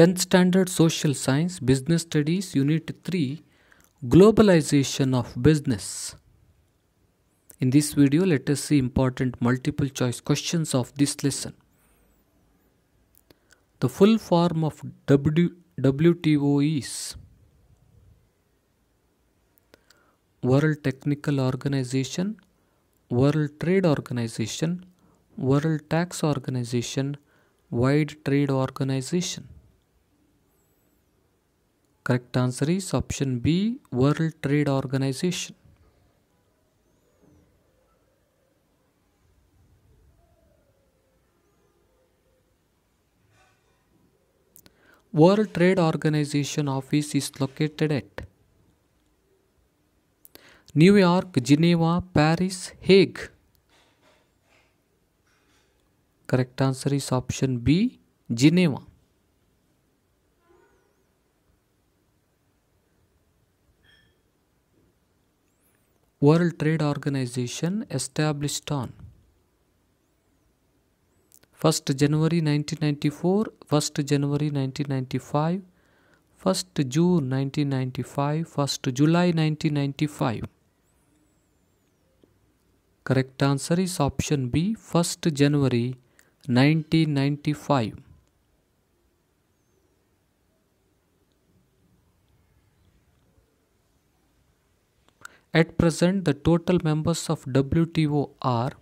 10th Standard Social Science Business Studies Unit 3 Globalization of Business. In this video, let us see important multiple choice questions of this lesson. The full form of w, WTO is World Technical Organization, World Trade Organization, World Tax Organization, Wide Trade Organization. Correct answer is option B World Trade Organization. World Trade Organization office is located at New York, Geneva, Paris, Hague. Correct answer is option B, Geneva. World Trade Organization established on 1st January 1994, 1st January 1995, 1st June 1995, 1st July 1995. Correct answer is option B, 1st January 1995. At present, the total members of WTO are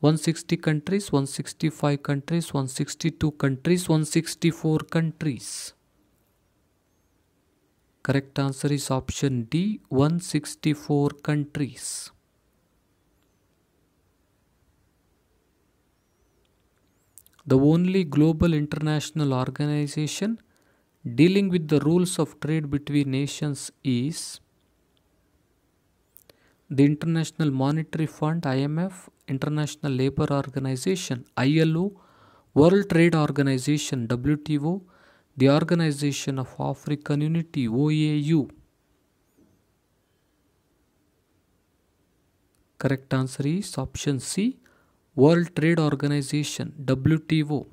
160 countries, 165 countries, 162 countries, 164 countries. Correct answer is option D 164 countries. The only global international organization dealing with the rules of trade between nations is the International Monetary Fund IMF, International Labour Organization ILO, World Trade Organization WTO, the Organization of African Unity OAU. Correct answer is option C World Trade Organization WTO.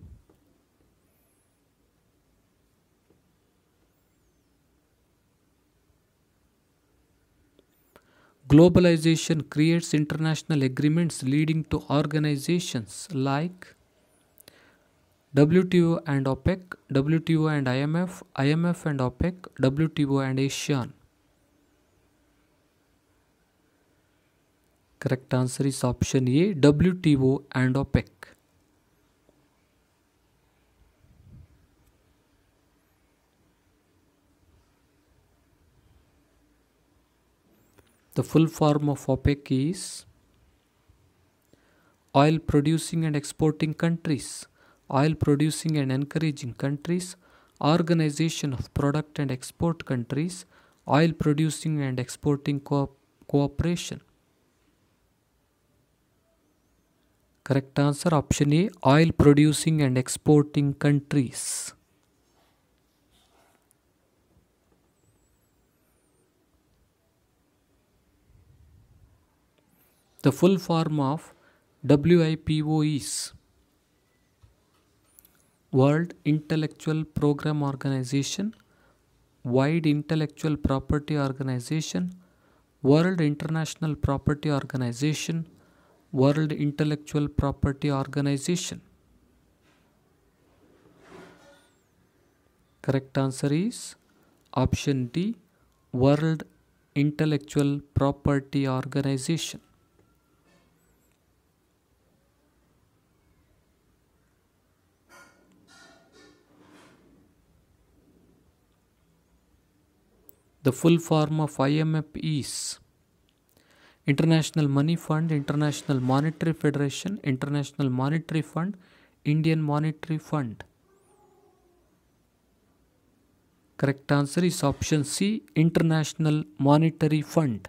Globalization creates international agreements leading to organizations like WTO and OPEC, WTO and IMF, IMF and OPEC, WTO and ASEAN. Correct answer is option A WTO and OPEC. The full form of OPEC is oil producing and exporting countries, oil producing and encouraging countries, organization of product and export countries, oil producing and exporting co cooperation. Correct answer option A oil producing and exporting countries. The full form of WIPO is World Intellectual Program Organization, Wide Intellectual Property Organization, World International Property Organization, World Intellectual Property Organization. Correct answer is option D World Intellectual Property Organization. The full form of IMF is International Money Fund, International Monetary Federation, International Monetary Fund, Indian Monetary Fund. Correct answer is option C International Monetary Fund.